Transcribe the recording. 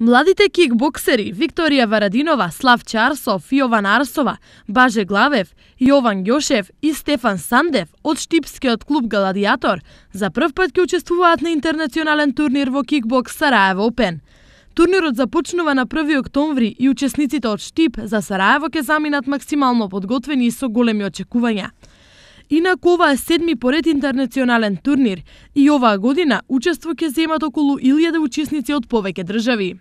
Младите кикбоксери Викторија Варадинова, Слав Чарсов, Јован Арсова, Баже Главев, Јован Гјошев и Стефан Сандев од Штипскиот клуб Галадиатор за прв пат ќе учествуваат на интернационален турнир во кикбокс Сараево Опен. Турнирот започнува на 1 октомври и учесниците од Штип за Сараево ќе заминат максимално подготвени и со големи очекувања. Инаку ова е седми поред интернационален турнир и оваа година учество ќе земат околу 1000 учесници од повеќе држави.